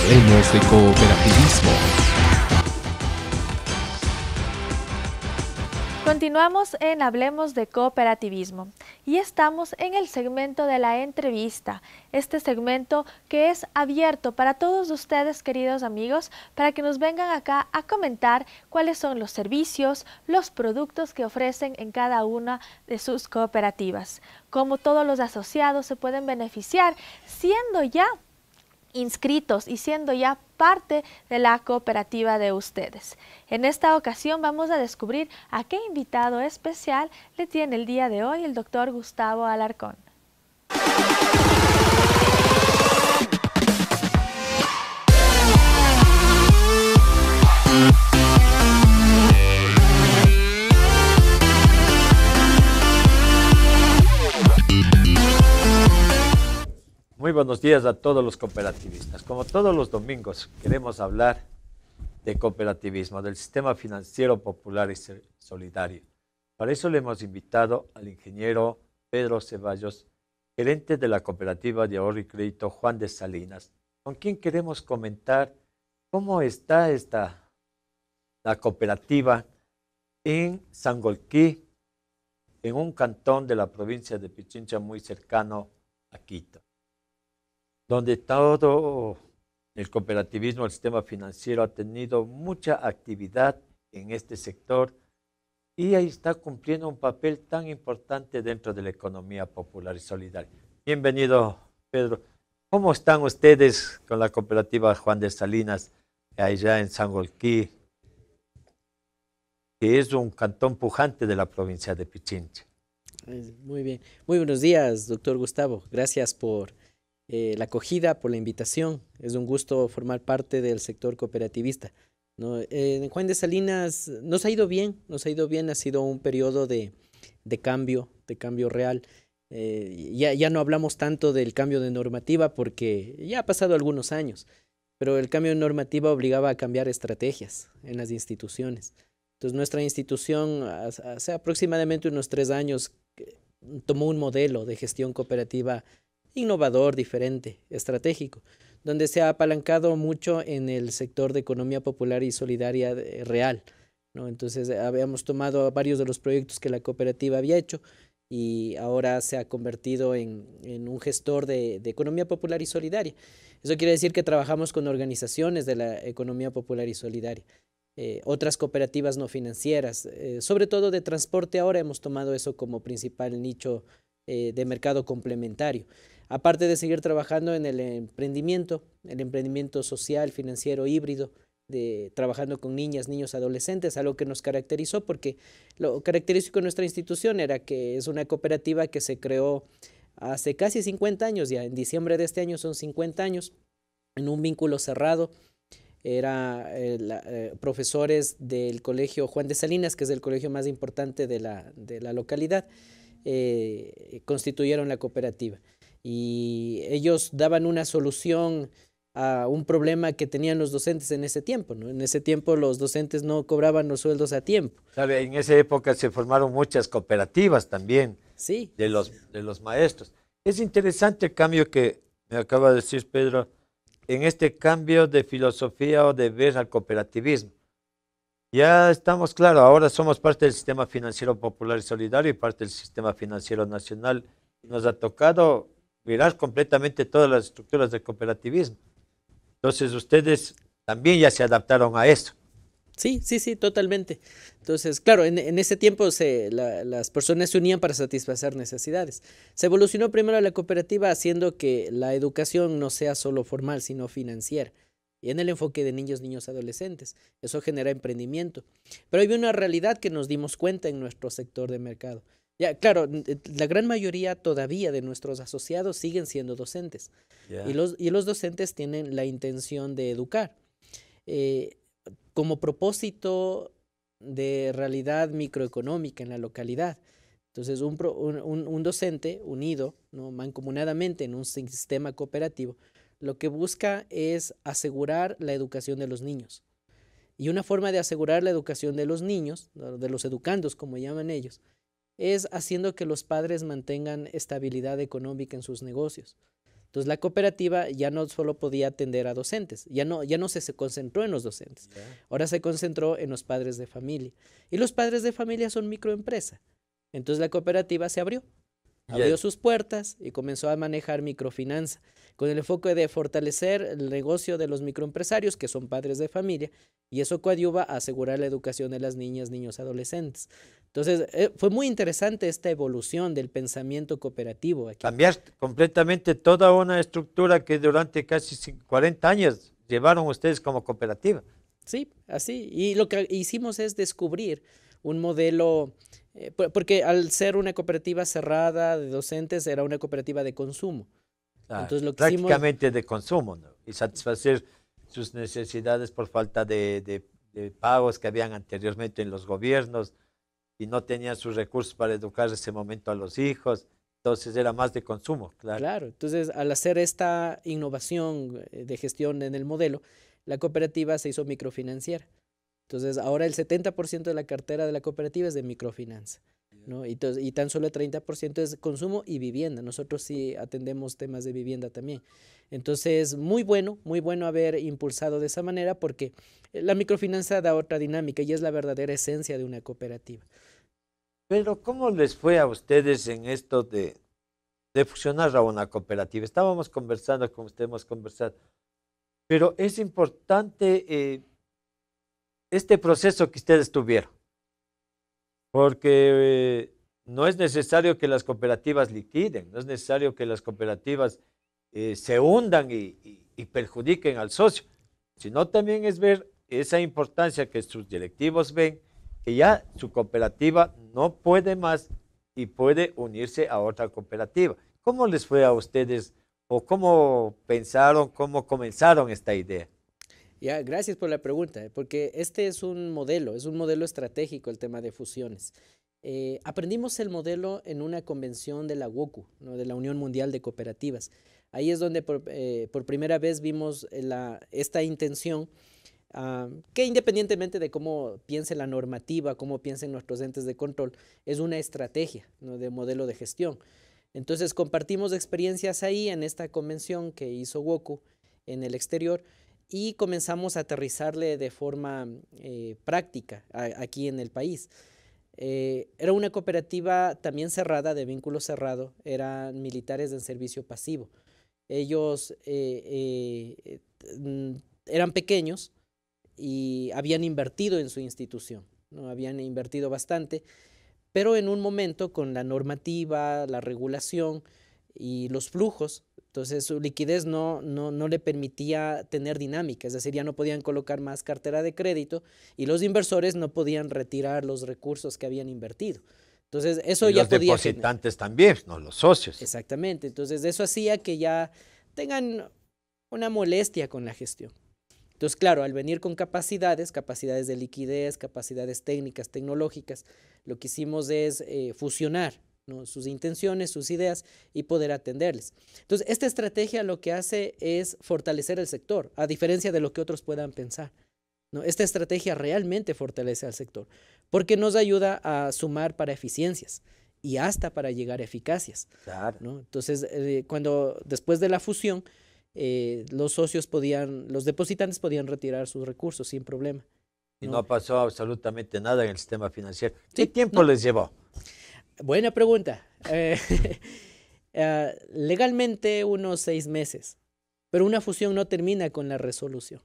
Hablemos de cooperativismo. Continuamos en Hablemos de cooperativismo y estamos en el segmento de la entrevista, este segmento que es abierto para todos ustedes, queridos amigos, para que nos vengan acá a comentar cuáles son los servicios, los productos que ofrecen en cada una de sus cooperativas, cómo todos los asociados se pueden beneficiar siendo ya inscritos y siendo ya parte de la cooperativa de ustedes. En esta ocasión vamos a descubrir a qué invitado especial le tiene el día de hoy el doctor Gustavo Alarcón. Muy buenos días a todos los cooperativistas. Como todos los domingos, queremos hablar de cooperativismo, del sistema financiero popular y solidario. Para eso le hemos invitado al ingeniero Pedro Ceballos, gerente de la cooperativa de ahorro y crédito Juan de Salinas, con quien queremos comentar cómo está esta, la cooperativa en Sangolquí, en un cantón de la provincia de Pichincha muy cercano a Quito donde todo el cooperativismo, el sistema financiero ha tenido mucha actividad en este sector y ahí está cumpliendo un papel tan importante dentro de la economía popular y solidaria. Bienvenido, Pedro. ¿Cómo están ustedes con la cooperativa Juan de Salinas allá en San Golquí, que es un cantón pujante de la provincia de Pichincha? Muy bien. Muy buenos días, doctor Gustavo. Gracias por eh, la acogida, por la invitación. Es un gusto formar parte del sector cooperativista. Eh, en Juan de Salinas nos ha ido bien, nos ha ido bien, ha sido un periodo de, cambio, de cambio real. Eh, ya, ya, no hablamos tanto del cambio de normativa porque ya ha pasado algunos años, pero el cambio de normativa obligaba a cambiar estrategias en las instituciones. Entonces nuestra institución hace aproximadamente unos tres años tomó un modelo de gestión cooperativa innovador, diferente, estratégico, donde se ha apalancado mucho en el sector de economía popular y solidaria eh, real. Entonces, habíamos tomado varios de los proyectos que la cooperativa había hecho y ahora se ha convertido en, en un gestor de, economía popular y solidaria. Eso quiere decir que trabajamos con organizaciones de la economía popular y solidaria, eh, otras cooperativas no financieras, eh, sobre todo de transporte, ahora hemos tomado eso como principal nicho de mercado complementario aparte de seguir trabajando en el emprendimiento, el emprendimiento social, financiero, híbrido, de, trabajando con niñas, niños, adolescentes, algo que nos caracterizó, porque lo característico de nuestra institución era que es una cooperativa que se creó hace casi 50 años, ya en diciembre de este año son 50 años, en un vínculo cerrado. Era eh, eh, profesores del colegio Juan de Salinas, que es el colegio más importante de la, localidad, eh, constituyeron la cooperativa y ellos daban una solución a un problema que tenían los docentes en ese tiempo. En ese tiempo los docentes no cobraban los sueldos a tiempo. en esa época se formaron muchas cooperativas también sí. de, los, de los maestros. Es interesante el cambio que me acaba de decir Pedro, en este cambio de filosofía o de ver al cooperativismo. Ya estamos claro, ahora somos parte del sistema financiero popular y solidario y parte del sistema financiero nacional. Nos ha tocado mirar completamente todas las estructuras del cooperativismo. Entonces ustedes también ya se adaptaron a eso. Sí, sí, sí, totalmente. Entonces, claro, en, ese tiempo las personas se unían para satisfacer necesidades. Se evolucionó primero la cooperativa haciendo que la educación no sea solo formal, sino financiera. Y en el enfoque de niños, niños, adolescentes. Eso genera emprendimiento. Pero hay una realidad que nos dimos cuenta en nuestro sector de mercado. Ya, claro, eh, la gran mayoría todavía de nuestros asociados siguen siendo docentes. Y, los, docentes tienen la intención de educar. Eh, como propósito de realidad microeconómica en la localidad. Entonces, un, docente unido, ¿no? mancomunadamente en un sistema cooperativo, lo que busca es asegurar la educación de los niños. Y una forma de asegurar la educación de los niños, de los educandos, como llaman ellos, es haciendo que los padres mantengan estabilidad económica en sus negocios. Entonces la cooperativa ya no solo podía atender a docentes, ya no, ya no se, se concentró en los docentes, ahora se concentró en los padres de familia. Y los padres de familia son microempresa. Entonces la cooperativa se abrió Abrió sus puertas y comenzó a manejar microfinanza, con el enfoque de fortalecer el negocio de los microempresarios, que son padres de familia, y eso coadyuva a asegurar la educación de las niñas, niños, adolescentes. Entonces, eh, fue muy interesante esta evolución del pensamiento cooperativo. Cambiar completamente toda una estructura que durante casi 40 años llevaron ustedes como cooperativa. Sí, así. Y lo que hicimos es descubrir un modelo eh, porque al ser una cooperativa cerrada de docentes, era una cooperativa de consumo. lo prácticamente de consumo, ¿no? Y satisfacer sus necesidades por falta de, de, pagos que habían anteriormente en los gobiernos y no tenían sus recursos para educar ese momento a los hijos. Entonces era más de consumo, claro. Claro, entonces al hacer esta innovación eh, de gestión en el modelo, la cooperativa se hizo microfinanciera. Entonces, ahora el 70% de la cartera de la cooperativa es de microfinanza. ¿no? Y, tan solo el 30% es consumo y vivienda. Nosotros sí atendemos temas de vivienda también. Entonces, muy bueno, muy bueno haber impulsado de esa manera porque la microfinanza da otra dinámica y es la verdadera esencia de una cooperativa. Pero, ¿cómo les fue a ustedes en esto de, fusionar a una cooperativa? Estábamos conversando, como usted hemos conversado, pero es importante... Eh, este proceso que ustedes tuvieron, porque eh, no es necesario que las cooperativas liquiden, no es necesario que las cooperativas eh, se hundan y, y perjudiquen al socio, sino también es ver esa importancia que sus directivos ven, que ya su cooperativa no puede más y puede unirse a otra cooperativa. ¿Cómo les fue a ustedes o cómo pensaron, cómo comenzaron esta idea? gracias por la pregunta, porque este es un modelo, es un modelo estratégico el tema de fusiones. Eh, aprendimos el modelo en una convención de la WOCU, ¿no? de la Unión Mundial de Cooperativas. Ahí es donde por, eh, primera vez vimos la, esta intención ah, que independientemente de cómo piense la normativa, cómo piensen nuestros entes de control, es una estrategia ¿no? de modelo de gestión. Entonces compartimos experiencias ahí en esta convención que hizo WOCU en el exterior y comenzamos a aterrizarle de forma eh, práctica aquí en el país. Eh, era una cooperativa también cerrada, de vínculo cerrado, eran militares en servicio pasivo. Ellos eh, mm, eran pequeños y habían invertido en su institución, ¿no? habían invertido bastante, pero en un momento con la normativa, la regulación y los flujos entonces su liquidez no, no, no le permitía tener dinámica, es decir, ya no podían colocar más cartera de crédito y los inversores no podían retirar los recursos que habían invertido. Entonces eso ya los depositantes también, no los socios. Exactamente, entonces eso hacía que ya tengan una molestia con la gestión. Entonces, claro, al venir con capacidades, capacidades de liquidez, capacidades técnicas, tecnológicas, lo que hicimos es eh, fusionar sus intenciones, sus ideas y poder atenderles. Entonces, esta estrategia lo que hace es fortalecer el sector, a diferencia de lo que otros puedan pensar. ¿no? Esta estrategia realmente fortalece al sector porque nos ayuda a sumar para eficiencias y hasta para llegar a eficacias. ¿no? Entonces, eh, cuando después de la fusión, eh, los socios podían, los depositantes podían retirar sus recursos sin problema. Y no, pasó absolutamente nada en el sistema financiero. ¿Qué tiempo les llevó? Buena pregunta. Eh, eh, legalmente unos seis meses, pero una fusión no termina con la resolución.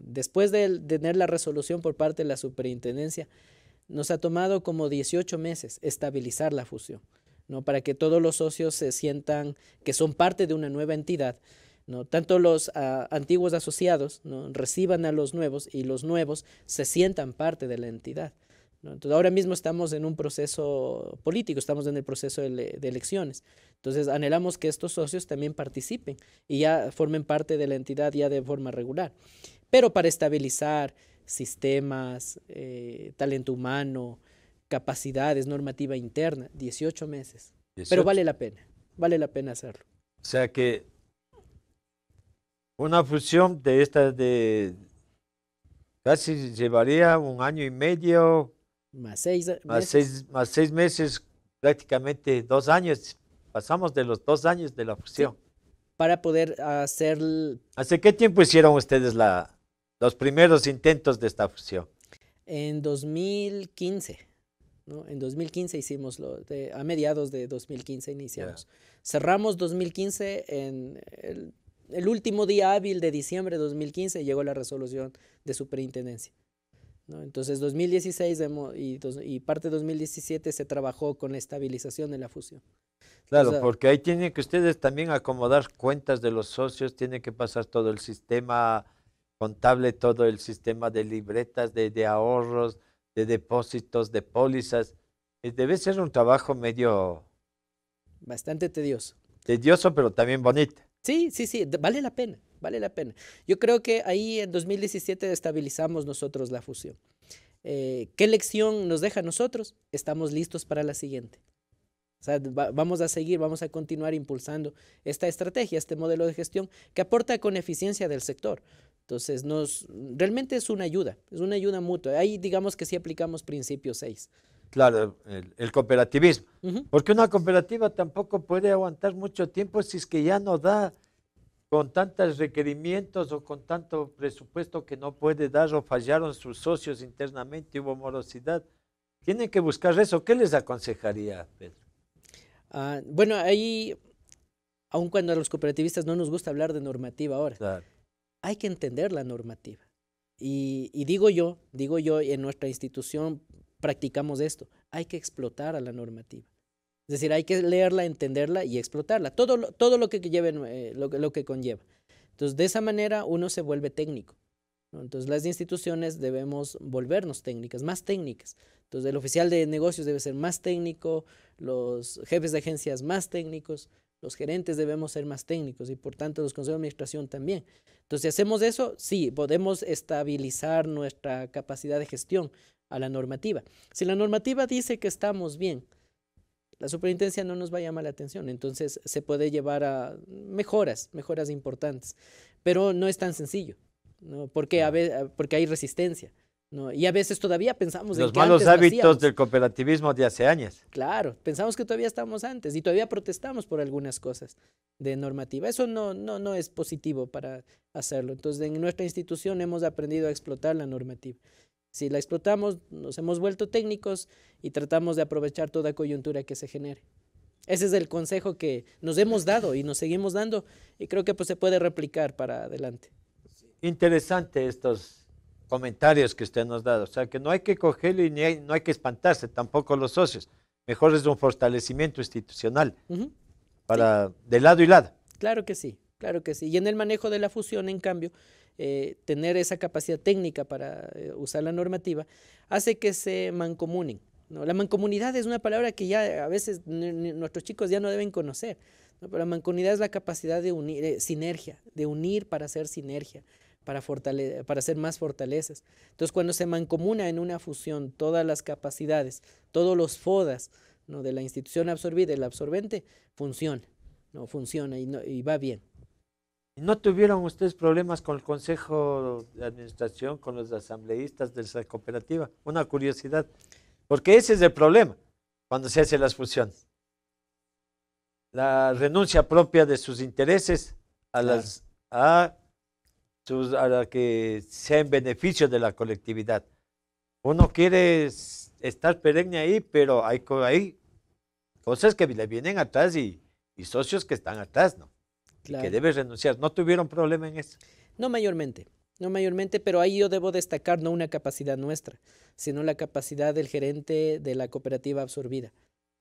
Después de tener la resolución por parte de la superintendencia, nos ha tomado como 18 meses estabilizar la fusión, ¿no? para que todos los socios se sientan que son parte de una nueva entidad. ¿no? Tanto los ah, antiguos asociados ¿no? reciban a los nuevos y los nuevos se sientan parte de la entidad. Entonces, ahora mismo estamos en un proceso político, estamos en el proceso de, elecciones. Entonces, anhelamos que estos socios también participen y ya formen parte de la entidad ya de forma regular. Pero para estabilizar sistemas, eh, talento humano, capacidades, normativa interna, 18 meses. Pero vale la pena, vale la pena hacerlo. O sea que una fusión de estas de casi llevaría un año y medio, más seis eh, meses. Más seis, más seis meses, prácticamente dos años. Pasamos de los dos años de la fusión. para poder hacer... ¿Hace qué tiempo hicieron ustedes la, los primeros intentos de esta fusión? En 2015. ¿no? En 2015 hicimos, lo a mediados de 2015 iniciamos. Cerramos 2015 en el, el último día hábil de diciembre de 2015 llegó la resolución de superintendencia. Entonces 2016 y, y parte de 2017 se trabajó con la estabilización de la fusión. Claro, porque ahí tienen que ustedes también acomodar cuentas de los socios, tienen que pasar todo el sistema contable, todo el sistema de libretas, de ahorros, de depósitos, de pólizas. Eh, debe ser un trabajo medio... Bastante tedioso. Tedioso, pero también bonito. Sí, sí, sí, vale la pena vale la pena. Yo creo que ahí en 2017 estabilizamos nosotros la fusión. Eh, ¿Qué lección nos deja a nosotros? Estamos listos para la siguiente. vamos a seguir, vamos a continuar impulsando esta estrategia, este modelo de gestión que aporta con eficiencia del sector. Entonces, nos, realmente es una ayuda, es una ayuda mutua. Ahí digamos que sí aplicamos principio 6. Claro, el, cooperativismo. Porque una cooperativa tampoco puede aguantar mucho tiempo si es que ya no da con tantos requerimientos o con tanto presupuesto que no puede dar o fallaron sus socios internamente, hubo morosidad. Tienen que buscar eso. ¿Qué les aconsejaría, Pedro? Ah, bueno, ahí, aun cuando a los cooperativistas no nos gusta hablar de normativa ahora, hay que entender la normativa. Y, y digo yo, digo yo, en nuestra institución practicamos esto, hay que explotar a la normativa es decir, hay que leerla, entenderla y explotarla. Todo lo, todo lo que, eh, lo, que conlleva. Entonces, de esa manera uno se vuelve técnico. Entonces, las instituciones debemos volvernos técnicas, más técnicas. Entonces, el oficial de negocios debe ser más técnico, los jefes de agencias más técnicos, los gerentes debemos ser más técnicos y por tanto los consejos de administración también. Entonces, si hacemos eso, sí, podemos estabilizar nuestra capacidad de gestión a la normativa. Si la normativa dice que estamos bien, la superintendencia no nos va a llamar la atención. Entonces se puede llevar a mejoras, mejoras importantes. Pero no es tan sencillo, ¿no? porque, a porque hay resistencia. ¿no? Y a veces todavía pensamos... Los en que malos hábitos del cooperativismo de hace años. Claro, pensamos que todavía estamos antes y todavía protestamos por algunas cosas de normativa. Eso no, no, no es positivo para hacerlo. Entonces, en nuestra institución hemos aprendido a explotar la normativa si la explotamos, nos hemos vuelto técnicos y tratamos de aprovechar toda coyuntura que se genere. Ese es el consejo que nos hemos dado y nos seguimos dando y creo que pues, se puede replicar para adelante. Interesante estos comentarios que usted nos ha dado. O sea, que no hay que cogerlo y no hay que espantarse tampoco los socios. Mejor es un fortalecimiento institucional para de lado y lado. Claro que sí, claro que sí. Y en el manejo de la fusión, en cambio, eh, tener esa capacidad técnica para eh, usar la normativa, hace que se mancomunen. La mancomunidad es una palabra que ya a veces nuestros chicos ya no deben conocer. Pero la mancomunidad es la capacidad de unir, eh, sinergia, de unir para hacer sinergia, para, para hacer más fortalezas. Entonces, cuando se mancomuna en una fusión todas las capacidades, todos los FODAS ¿no? de la institución absorbida, y el absorbente, funciona, ¿no? funciona y va bien. ¿No tuvieron ustedes problemas con el Consejo de Administración, con los asambleístas de esa cooperativa? Una curiosidad, porque ese es el problema cuando se hace las fusiones. La renuncia propia de sus intereses a, las, que sea en beneficio de la colectividad. Uno quiere estar perenne ahí, pero hay, cosas que le vienen atrás y socios que están atrás, ¿no? que debes renunciar. ¿No tuvieron problema en eso? No mayormente, no mayormente, pero ahí yo debo destacar no una capacidad nuestra, sino la capacidad del gerente de la cooperativa absorbida.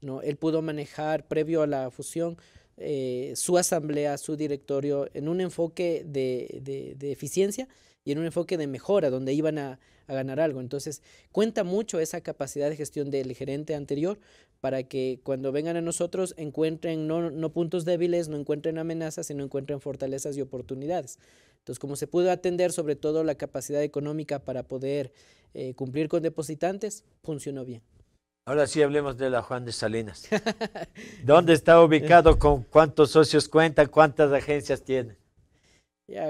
¿no? Él pudo manejar, previo a la fusión, eh, su asamblea, su directorio, en un enfoque de eficiencia y en un enfoque de mejora, donde iban a, a, ganar algo. Entonces, cuenta mucho esa capacidad de gestión del gerente anterior para que cuando vengan a nosotros encuentren no, no puntos débiles, no encuentren amenazas, sino encuentren fortalezas y oportunidades. Entonces, como se pudo atender sobre todo la capacidad económica para poder eh, cumplir con depositantes, funcionó bien. Ahora sí hablemos de la Juan de Salinas. ¿Dónde está ubicado? ¿Con cuántos socios cuenta? ¿Cuántas agencias tiene?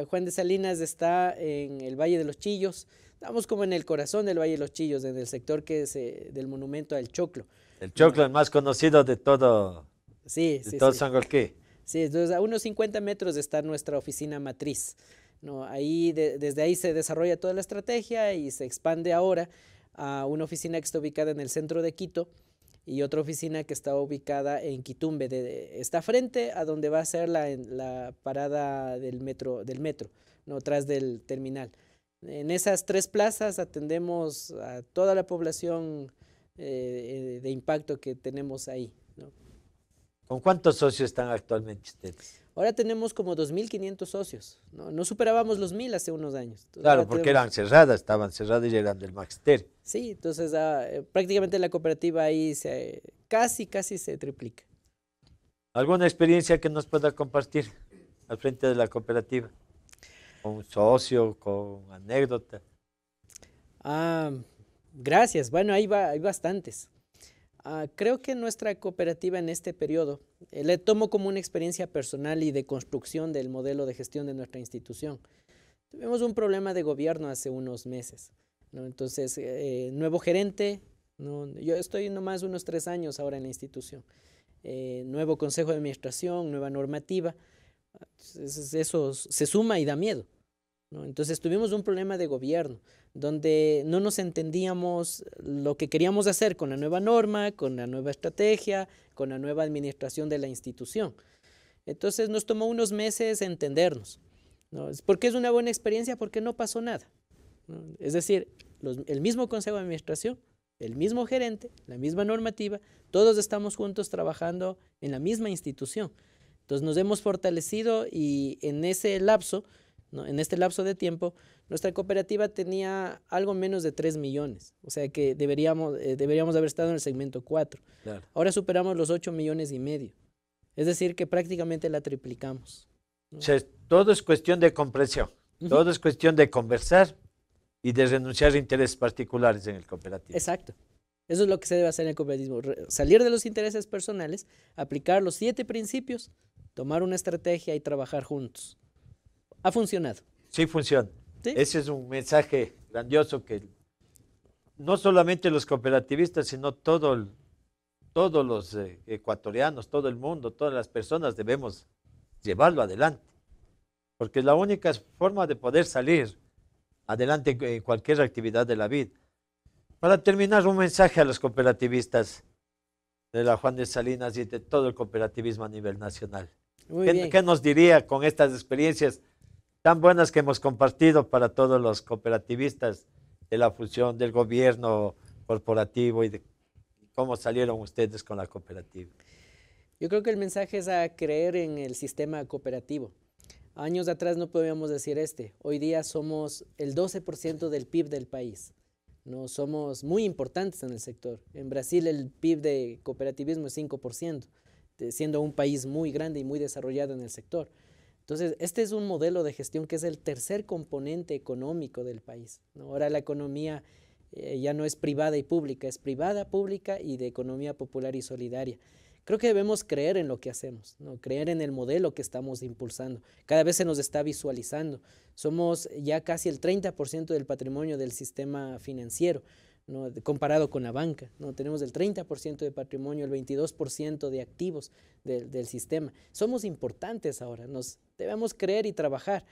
Juan de Salinas está en el Valle de los Chillos. Estamos como en el corazón del Valle de los Chillos, en el sector que es eh, del monumento al Choclo. El Choclo, el más conocido de todo. Sí, de sí, entonces a unos 50 metros está nuestra oficina matriz. Ahí desde ahí se desarrolla toda la estrategia y se expande ahora a una oficina que está ubicada en el centro de Quito y otra oficina que está ubicada en Quitumbe, de, está frente a donde va a ser la, la parada del metro, del metro, no tras del terminal. En esas tres plazas atendemos a toda la población eh, eh, de impacto que tenemos ahí. ¿Con cuántos socios están actualmente ustedes? Ahora tenemos como 2.500 socios. ¿no? superábamos los 1.000 hace unos años. claro, porque eran cerradas, estaban cerradas y eran del Magister. Sí, entonces ah, eh, prácticamente la cooperativa ahí se, casi, casi se triplica. ¿Alguna experiencia que nos pueda compartir al frente de la cooperativa? ¿Con un socio, con anécdota? Ah, gracias. Bueno, ahí hay bastantes. Ah, creo que nuestra cooperativa en este periodo eh, le tomo como una experiencia personal y de construcción del modelo de gestión de nuestra institución. Tuvimos un problema de gobierno hace unos meses. Entonces, eh, nuevo gerente, yo estoy nomás unos tres años ahora en la institución. Eh, nuevo consejo de administración, nueva normativa. Ah, eso se suma y da miedo. Entonces tuvimos un problema de gobierno, donde no nos entendíamos lo que queríamos hacer con la nueva norma, con la nueva estrategia, con la nueva administración de la institución. Entonces nos tomó unos meses entendernos. ¿no? ¿Por qué es una buena experiencia? Porque no pasó nada. Es decir, el mismo consejo de administración, el mismo gerente, la misma normativa, todos estamos juntos trabajando en la misma institución. Entonces nos hemos fortalecido y en ese lapso en este lapso de tiempo, nuestra cooperativa tenía algo menos de 3 millones, o sea que deberíamos, eh, deberíamos haber estado en el segmento 4. Ahora superamos los 8 millones y medio, es decir, que prácticamente la triplicamos. O sea, todo es cuestión de comprensión, todo es cuestión de conversar y de renunciar a intereses particulares en el cooperativo. Exacto. Eso es lo que se debe hacer en el cooperativismo, salir de los intereses personales, aplicar los siete principios, tomar una estrategia y trabajar juntos. Ha funcionado. Sí, funciona. Ese es un mensaje grandioso que no solamente los cooperativistas, sino todo todos los eh, ecuatorianos, todo el mundo, todas las personas debemos llevarlo adelante. Porque es la única forma de poder salir adelante en cualquier actividad de la vida. Para terminar, un mensaje a los cooperativistas de la Juan de Salinas y de todo el cooperativismo a nivel nacional. ¿Qué, nos diría con estas experiencias tan buenas que hemos compartido para todos los cooperativistas de la fusión del gobierno corporativo y de cómo salieron ustedes con la cooperativa. Yo creo que el mensaje es a creer en el sistema cooperativo. Años atrás no podíamos decir este. Hoy día somos el 12% del PIB del país. No somos muy importantes en el sector. En Brasil el PIB de cooperativismo es 5%, siendo un país muy grande y muy desarrollado en el sector. Entonces, este es un modelo de gestión que es el tercer componente económico del país. Ahora la economía eh, ya no es privada y pública, es privada, pública y de economía popular y solidaria. Creo que debemos creer en lo que hacemos, ¿no? creer en el modelo que estamos impulsando. Cada vez se nos está visualizando. Somos ya casi el 30% del patrimonio del sistema financiero comparado con la banca. ¿no? Tenemos el 30% de patrimonio, el 22% de activos del sistema. Somos importantes ahora, nos debemos creer y trabajar.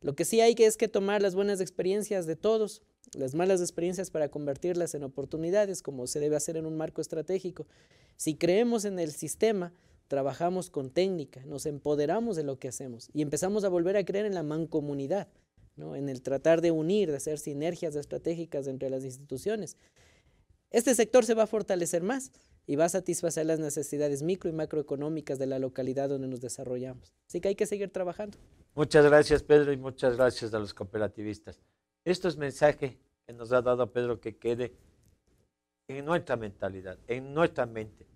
Lo que sí hay que es que tomar las buenas experiencias de todos, las malas experiencias para convertirlas en oportunidades, como se debe hacer en un marco estratégico. Si creemos en el sistema, trabajamos con técnica, nos empoderamos de lo que hacemos y empezamos a volver a creer en la mancomunidad en el tratar de unir, de hacer sinergias estratégicas entre las instituciones. Este sector se va a fortalecer más y va a satisfacer las necesidades micro y macroeconómicas de la localidad donde nos desarrollamos. Así que hay que seguir trabajando. Muchas gracias, Pedro, y muchas gracias a los cooperativistas. Esto es mensaje que nos ha dado Pedro que quede en nuestra mentalidad, en nuestra mente,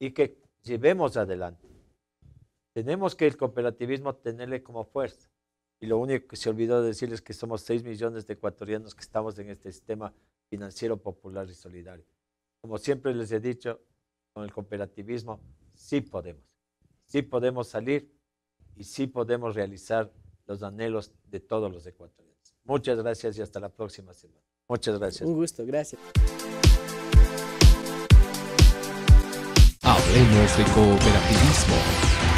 y que llevemos adelante. Tenemos que el cooperativismo tenerle como fuerza y lo único que se olvidó de decirles es que somos 6 millones de ecuatorianos que estamos en este sistema financiero popular y solidario. Como siempre les he dicho, con el cooperativismo sí podemos, sí podemos salir y sí podemos realizar los anhelos de todos los ecuatorianos. Muchas gracias y hasta la próxima semana. Muchas gracias. Un gusto, gracias. Hablemos de cooperativismo.